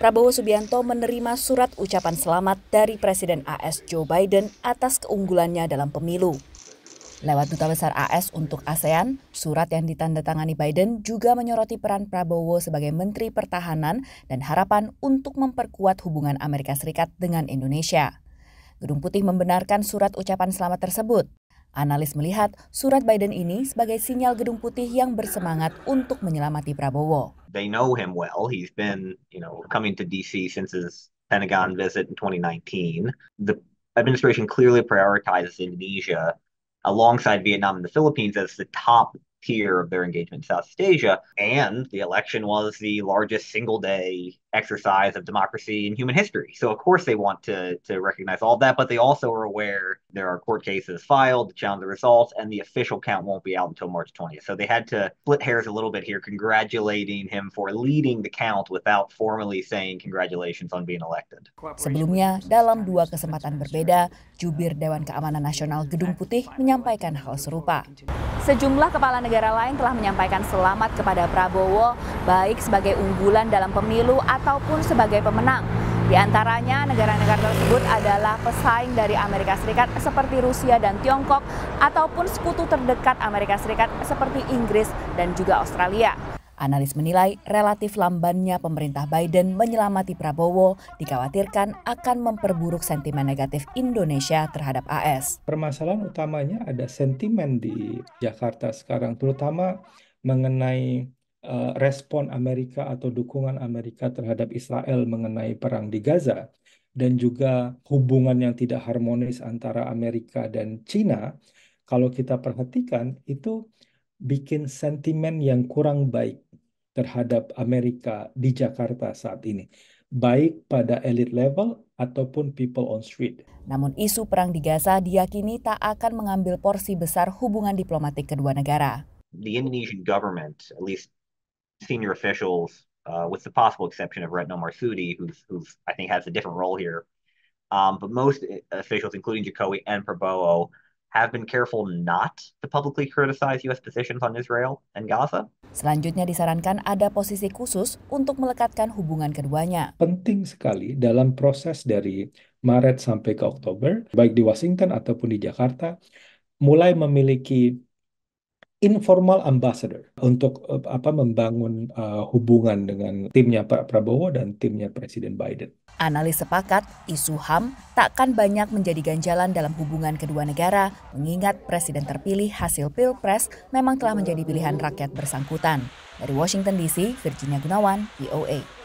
Prabowo Subianto menerima surat ucapan selamat dari Presiden AS Joe Biden atas keunggulannya dalam pemilu. Lewat Duta Besar AS untuk ASEAN, surat yang ditandatangani Biden juga menyoroti peran Prabowo sebagai Menteri Pertahanan dan harapan untuk memperkuat hubungan Amerika Serikat dengan Indonesia. Gedung Putih membenarkan surat ucapan selamat tersebut. Analis melihat surat Biden ini sebagai sinyal Gedung Putih yang bersemangat untuk menyelamati Prabowo. They know him well. He's been, you know, coming to DC since his Pentagon visit in 2019. The administration clearly prioritizes Indonesia alongside Vietnam and the Philippines as the top tier of their engagement in Southeast Asia. And the election was the largest single day exercise of democracy in human history. So, of course, they want to, to recognize all that, but they also are aware there are court cases filed to challenge the results, and the official count won't be out until March 20th. So, they had to split hairs a little bit here, congratulating him for leading the count without formally saying congratulations on being elected. Sebelumnya, dalam dua kesempatan berbeda, jubir Dewan Keamanan Nasional Gedung Putih menyampaikan hal serupa. Sejumlah kepala negara lain telah menyampaikan selamat kepada Prabowo, baik sebagai unggulan dalam pemilu ataupun sebagai pemenang. Di antaranya negara-negara tersebut adalah pesaing dari Amerika Serikat seperti Rusia dan Tiongkok ataupun sekutu terdekat Amerika Serikat seperti Inggris dan juga Australia. Analis menilai relatif lambannya pemerintah Biden menyelamati Prabowo dikhawatirkan akan memperburuk sentimen negatif Indonesia terhadap AS. Permasalahan utamanya ada sentimen di Jakarta sekarang, terutama mengenai uh, respon Amerika atau dukungan Amerika terhadap Israel mengenai perang di Gaza dan juga hubungan yang tidak harmonis antara Amerika dan Cina kalau kita perhatikan itu bikin sentimen yang kurang baik terhadap Amerika di Jakarta saat ini, baik pada elite level ataupun people on street. Namun isu perang di Gaza diyakini tak akan mengambil porsi besar hubungan diplomatik kedua negara. The Indonesian government, at least senior officials, uh, with the possible exception of Retno Marsudi, who I think has a different role here, um, but most uh, officials, including Jokowi and Prabowo, have been careful not to publicly criticize U.S. positions on Israel and Gaza. Selanjutnya disarankan ada posisi khusus untuk melekatkan hubungan keduanya. Penting sekali dalam proses dari Maret sampai ke Oktober, baik di Washington ataupun di Jakarta, mulai memiliki informal ambassador untuk eh, apa membangun uh, hubungan dengan timnya Pak Prabowo dan timnya Presiden Biden. Analis sepakat isu HAM takkan banyak menjadi ganjalan dalam hubungan kedua negara mengingat presiden terpilih hasil Pilpres memang telah menjadi pilihan rakyat bersangkutan. Dari Washington DC, Virginia Gunawan, VOA.